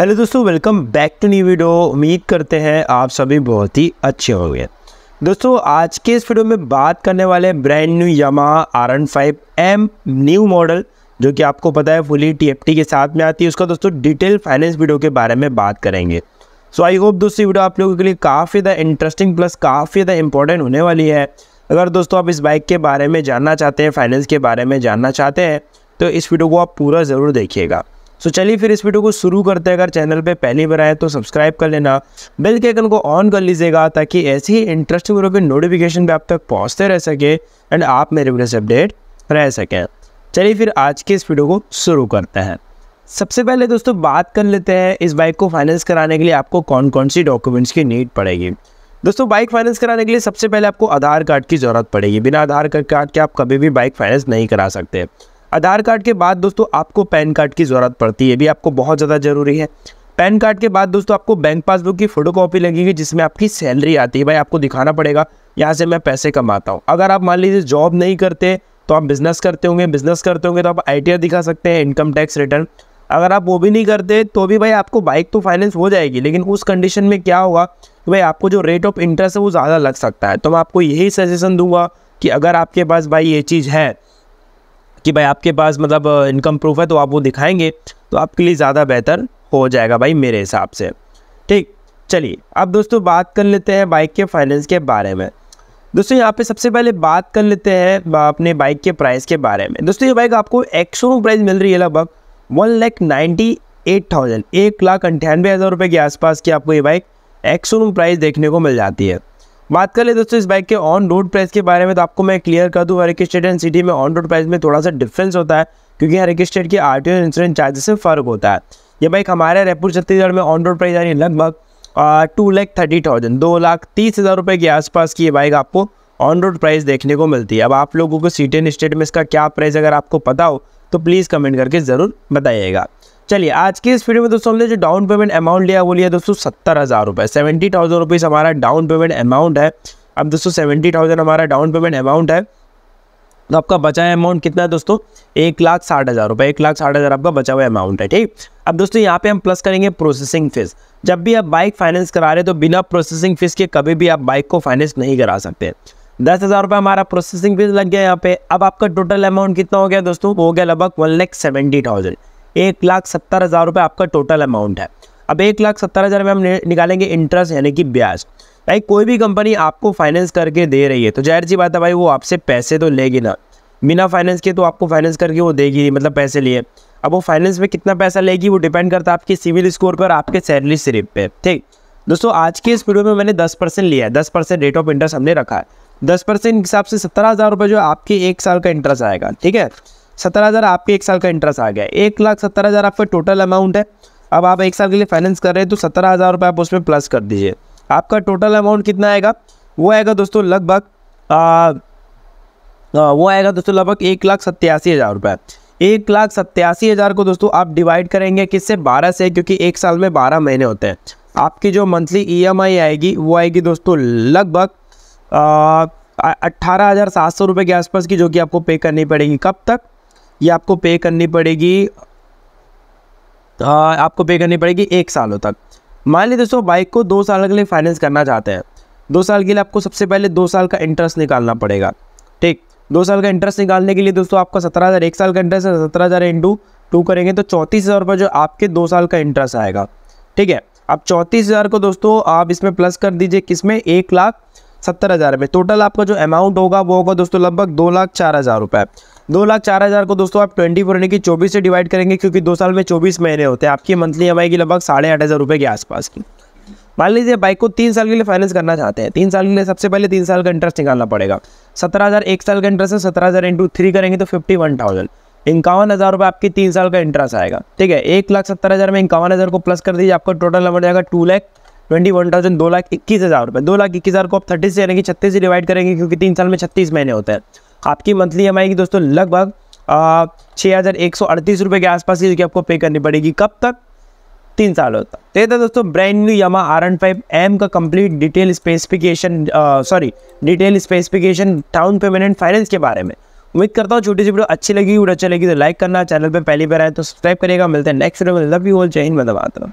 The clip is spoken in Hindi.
हेलो दोस्तों welcome back to new video उम्मीद करते हैं आप सभी बहुत ही अच्छे होंगे दोस्तों आज के इस वीडियो में बात करने वाले brand new Yamaha R N five M new model जो कि आपको पता है फुली टी के साथ में आती है उसका दोस्तों डिटेल फाइनेंस वीडियो के बारे में बात करेंगे सो आई होप दोस्तों वीडियो आप लोगों के लिए काफ़ी ज़्यादा इंटरेस्टिंग प्लस काफ़ी ज़्यादा इंपॉर्टेंट होने वाली है अगर दोस्तों आप इस बाइक के बारे में जानना चाहते हैं फाइनेंस के बारे में जानना चाहते हैं तो इस वीडियो को आप पूरा ज़रूर देखिएगा सो चलिए फिर इस वीडियो को शुरू करते हैं अगर चैनल पे पहली बार आए तो सब्सक्राइब कर लेना बेल के आइकन को ऑन कर लीजिएगा ताकि ऐसी ही इंटरेस्टिंग वीडियो के नोटिफिकेशन पे आप तक पहुंचते रह सके एंड आप मेरे वीडियो से अपडेट रह सकें चलिए फिर आज के इस वीडियो को शुरू करते हैं सबसे पहले दोस्तों बात कर लेते हैं इस बाइक को फाइनेंस कराने के लिए आपको कौन कौन सी डॉक्यूमेंट्स की नीड पड़ेगी दोस्तों बाइक फाइनेंस कराने के लिए सबसे पहले आपको आधार कार्ड की ज़रूरत पड़ेगी बिना आधार कार्ड के आप कभी भी बाइक फाइनेंस नहीं करा सकते आधार कार्ड के बाद दोस्तों आपको पैन कार्ड की ज़रूरत पड़ती है भी आपको बहुत ज़्यादा ज़रूरी है पैन कार्ड के बाद दोस्तों आपको बैंक पासबुक की फोटो कॉपी लगेगी जिसमें आपकी सैलरी आती है भाई आपको दिखाना पड़ेगा यहाँ से मैं पैसे कमाता हूँ अगर आप मान लीजिए जॉब नहीं करते तो आप बिज़नेस करते होंगे बिज़नेस करते होंगे तो आप आई दिखा सकते हैं इनकम टैक्स रिटर्न अगर आप वो भी नहीं करते तो भी भाई आपको बाइक तो फाइनेंस हो जाएगी लेकिन उस कंडीशन में क्या होगा कि भाई आपको जो रेट ऑफ इंटरेस्ट है वो ज़्यादा लग सकता है तो मैं आपको यही सजेशन दूंगा कि अगर आपके पास भाई ये चीज़ है कि भाई आपके पास मतलब इनकम प्रूफ है तो आप वो दिखाएंगे तो आपके लिए ज़्यादा बेहतर हो जाएगा भाई मेरे हिसाब से ठीक चलिए अब दोस्तों बात कर लेते हैं बाइक के फाइनेंस के बारे में दोस्तों यहाँ पे सबसे पहले बात कर लेते हैं अपने बाइक के प्राइस के बारे में दोस्तों ये बाइक आपको एक शोरूम प्राइस मिल रही है लगभग one lakh ninety eight thousand एक लाख अंठानवे हज़ार रुपये के आसपास की आपको ये बाइक एक प्राइस देखने को मिल जाती है बात कर ले दोस्तों इस बाइक के ऑन रोड प्राइस के बारे में तो आपको मैं क्लियर कर दूँ हर एक स्टेट एंड सिटी में ऑन रोड प्राइस में थोड़ा सा डिफरेंस होता है क्योंकि हर एक स्टेट के आर टी इंश्योरेंस चार्जेस से फ़र्क होता है ये बाइक हमारे रायपुर छत्तीसगढ़ में ऑन रोड प्राइस यानी लगभग टू लैख थर्टी थाउजेंड दो लाख तीस हज़ार रुपये के आसपास की ये बाइक आपको ऑन रोड प्राइस देखने को मिलती है अब आप लोगों को सिटी एंड स्टेट में इसका क्या प्राइस अगर आपको पता हो तो प्लीज़ कमेंट करके ज़रूर बताइएगा चलिए आज की इस वीडियो में दोस्तों हमने जो डाउन पेमेंट अमाउंट लिया वो लिया दोस्तों सत्तर हज़ार रुपये सेवेंटी थाउजेंड रुपीज़ हमारा डाउन पेमेंट अमाउंट है अब दोस्तों सेवेंटी थाउजेंड हमारा डाउन पेमेंट अमाउंट है तो आपका बचा हुआ अमाउंट कितना है दोस्तों एक लाख साठ हज़ार रुपये एक लाख साठ हज़ार आपका बचा हुआ अमाउंट है ठीक अब दोस्तों यहाँ पे हम प्लस करेंगे प्रोसेसिंग फीस जब भी आप बाइक फाइनेंस करा रहे तो बिना प्रोसेसिंग फीस के कभी भी आप बाइक को फाइनेंस नहीं करा सकते दस हज़ार रुपये हमारा प्रोसेसिंग फीस लग गया यहाँ पे अब आपका टोटल अमाउंट कितना हो गया दोस्तों हो गया लगभग वन लैख सेवेंटी थाउजेंड एक लाख सत्तर हज़ार रुपये आपका टोटल अमाउंट है अब एक लाख सत्तर हज़ार में हम निकालेंगे इंटरेस्ट यानी कि ब्याज भाई कोई भी कंपनी आपको फाइनेंस करके दे रही है तो जाहिर सी बात है भाई वो आपसे पैसे तो लेगी ना बिना फाइनेंस के तो आपको फाइनेंस करके वो देगी नहीं मतलब पैसे लिए अब वो फाइनेंस में कितना पैसा लेगी वो डिपेंड करता है आपके सिविल स्कोर पर आपके सैलरी स्लिप पर ठीक दोस्तों आज के इस वीडियो में मैंने दस परसेंट लिया है दस परसेंट रेट ऑफ इंटरेस्ट हमने रखा है दस परसेंट हिसाब से सत्रह हज़ार रुपये जो आपके एक साल का इंटरेस्ट आएगा ठीक है सत्रह हज़ार आपके एक साल का इंटरेस्ट आ गया एक लाख सत्तर हज़ार आपका टोटल अमाउंट है अब आप एक साल के लिए फाइनेंस कर रहे हैं तो सत्रह हज़ार रुपये आप उसमें प्लस कर दीजिए आपका टोटल अमाउंट कितना आएगा वो आएगा दोस्तों लगभग वो आएगा दोस्तों लगभग एक लाख सत्तासी हज़ार रुपये एक लाख सत्तासी हज़ार को दोस्तों आप डिवाइड करेंगे किससे बारह से क्योंकि एक साल में बारह महीने होते हैं आपकी जो मंथली ईएमआई e आएगी वो आएगी दोस्तों लगभग अट्ठारह हज़ार सात सौ रुपये के आसपास की जो कि आपको पे करनी पड़ेगी कब तक ये आपको पे करनी पड़ेगी आ, आपको पे करनी पड़ेगी एक सालों तक मान लीजिए दोस्तों बाइक को दो साल के लिए फाइनेंस करना चाहते हैं दो साल के लिए आपको सबसे पहले दो साल का इंटरेस्ट निकालना पड़ेगा ठीक दो साल का इंटरेस्ट निकालने के लिए दोस्तों आपका सत्रह हज़ार एक साल का इंटरेस्ट है सत्रह हज़ार इंटू टू करेंगे तो चौंतीस हज़ार रुपये जो आपके दो साल का इंटरेस्ट आएगा ठीक है अब चौंतीस हज़ार को दोस्तों आप इसमें प्लस कर दीजिए किस में एक लाख सत्तर हज़ार में टोटल आपका जो अमाउंट होगा वो होगा दोस्तों लगभग दो लाख चार हज़ार रुपये दो लाख चार हज़ार को दोस्तों आप ट्वेंटी फोर यानी कि चौबीस से डिवाइड करेंगे क्योंकि दो साल में चौबीस महीने होते हैं आपकी मंथली ई की लगभग साढ़े आठ हज़ार रुपये के आसपास की मान लीजिए बाइक को तीन साल के लिए फाइनेंस करना चाहते हैं तीन साल के लिए सबसे पहले तीन साल का इंटरेस्ट निकालना पड़ेगा सत्रह हज़ार एक साल का इंटरेस्ट है सत्रह हज़ार इंटू थ्री करेंगे तो फिफ्टी वन थाउजेंड इक्यावन हज़ार रुपये आपकी तीन साल का इंटरेस्ट आएगा ठीक है एक लाख सत्तर हज़ार में इक्यावन हज़ार को प्लस कर दीजिए आपका टोटल नंबर जाएगा two lakh twenty one thousand दो लाख इक्कीस हज़ार रुपये दो लाख इक्कीस हज़ार को आप थर्टी से यानी कि छत्तीस से डिवाइड करेंगे क्योंकि तीन साल में छत्तीस महीने होते हैं आपकी मंथली एम आएगी दोस्तों लगभग छः हज़ार एक सौ अड़तीस रुपये के आसपास ही जो आपको पे करनी पड़ेगी कब तक तीन सालों तक तो ये था दोस्तों brand new Yamaha R N five M का complete detail specification sorry detail specification down payment and finance के बारे में उम्मीद करता हूँ छोटी सी वीडियो अच्छी लगी वीडियो अच्छी लगी तो लाइक करना चैनल पर पहली बार आए तो सब्सक्राइब करेगा मिलते हैं नेक्स्ट वीडियो में लव यू ऑल जय मतलब आता